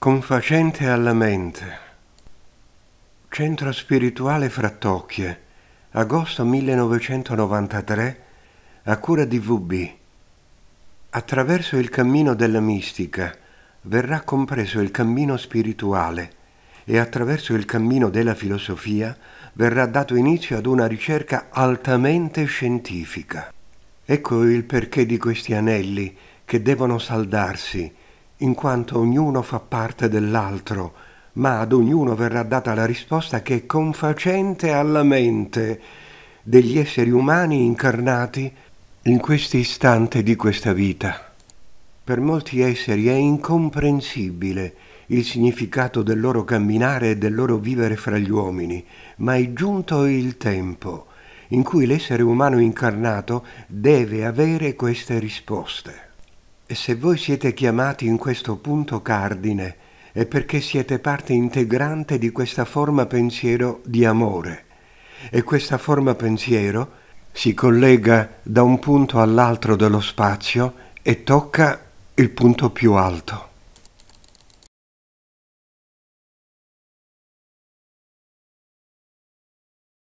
confacente alla mente. Centro spirituale Frattocchie, agosto 1993, a cura di VB. Attraverso il cammino della mistica verrà compreso il cammino spirituale e attraverso il cammino della filosofia verrà dato inizio ad una ricerca altamente scientifica. Ecco il perché di questi anelli che devono saldarsi in quanto ognuno fa parte dell'altro, ma ad ognuno verrà data la risposta che è confacente alla mente degli esseri umani incarnati in questo istante di questa vita. Per molti esseri è incomprensibile il significato del loro camminare e del loro vivere fra gli uomini, ma è giunto il tempo in cui l'essere umano incarnato deve avere queste risposte. E se voi siete chiamati in questo punto cardine è perché siete parte integrante di questa forma pensiero di amore e questa forma pensiero si collega da un punto all'altro dello spazio e tocca il punto più alto.